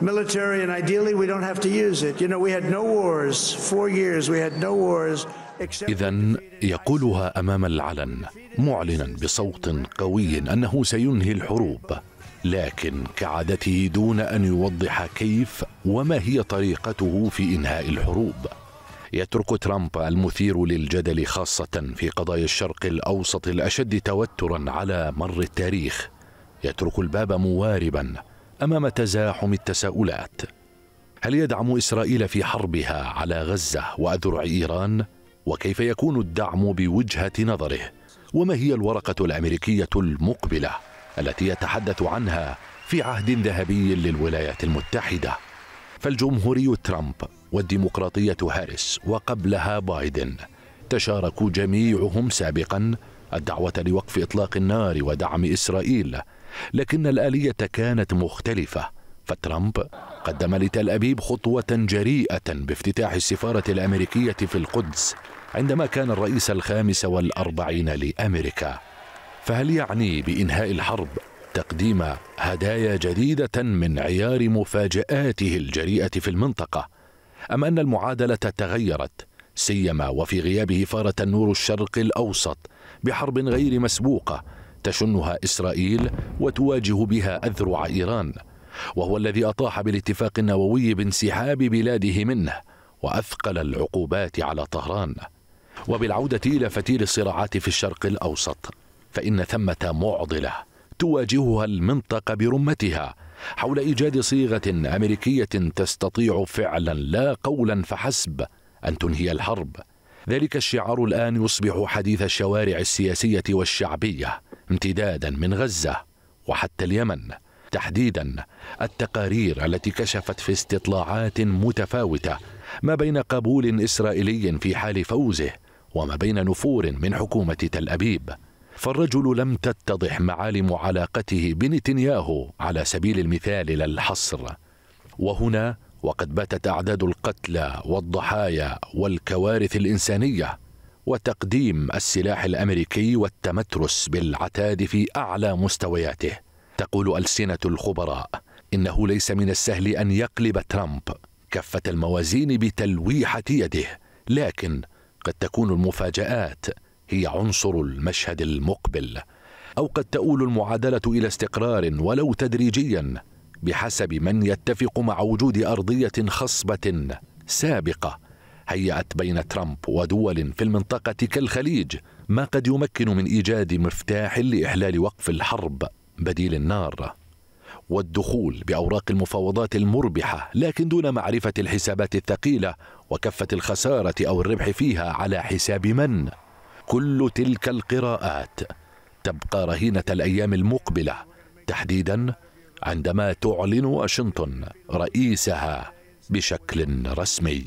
military, and ideally we don't have to use it. You know, we had no wars, four years, we had no wars. إذا يقولها أمام العلن معلنا بصوت قوي أنه سينهي الحروب لكن كعادته دون أن يوضح كيف وما هي طريقته في إنهاء الحروب يترك ترامب المثير للجدل خاصة في قضايا الشرق الأوسط الأشد توترا على مر التاريخ يترك الباب مواربا امام تزاحم التساؤلات هل يدعم اسرائيل في حربها على غزه واذرع ايران وكيف يكون الدعم بوجهه نظره وما هي الورقه الامريكيه المقبله التي يتحدث عنها في عهد ذهبي للولايات المتحده فالجمهوري ترامب والديمقراطيه هاريس وقبلها بايدن تشاركوا جميعهم سابقا الدعوة لوقف إطلاق النار ودعم إسرائيل لكن الآلية كانت مختلفة فترامب قدم لتل أبيب خطوة جريئة بافتتاح السفارة الأمريكية في القدس عندما كان الرئيس الخامس والأربعين لأمريكا فهل يعني بإنهاء الحرب تقديم هدايا جديدة من عيار مفاجآته الجريئة في المنطقة أم أن المعادلة تغيرت سيما وفي غيابه فارت النور الشرق الأوسط بحرب غير مسبوقة تشنها إسرائيل وتواجه بها أذرع إيران وهو الذي أطاح بالاتفاق النووي بانسحاب بلاده منه وأثقل العقوبات على طهران وبالعودة إلى فتيل الصراعات في الشرق الأوسط فإن ثمة معضلة تواجهها المنطقة برمتها حول إيجاد صيغة أمريكية تستطيع فعلا لا قولا فحسب أن تنهي الحرب ذلك الشعار الآن يصبح حديث الشوارع السياسية والشعبية امتدادا من غزة وحتى اليمن تحديدا التقارير التي كشفت في استطلاعات متفاوته ما بين قبول اسرائيلي في حال فوزه وما بين نفور من حكومه تل ابيب فالرجل لم تتضح معالم علاقته بنتنياهو على سبيل المثال لا الحصر وهنا وقد باتت اعداد القتلى والضحايا والكوارث الانسانيه وتقديم السلاح الامريكي والتمترس بالعتاد في اعلى مستوياته تقول السنه الخبراء انه ليس من السهل ان يقلب ترامب كفه الموازين بتلويحه يده لكن قد تكون المفاجات هي عنصر المشهد المقبل او قد تؤول المعادله الى استقرار ولو تدريجيا بحسب من يتفق مع وجود ارضيه خصبه سابقه هيأت بين ترامب ودول في المنطقة كالخليج ما قد يمكن من إيجاد مفتاح لإحلال وقف الحرب بديل النار والدخول بأوراق المفاوضات المربحة لكن دون معرفة الحسابات الثقيلة وكفة الخسارة أو الربح فيها على حساب من كل تلك القراءات تبقى رهينة الأيام المقبلة تحديدا عندما تعلن واشنطن رئيسها بشكل رسمي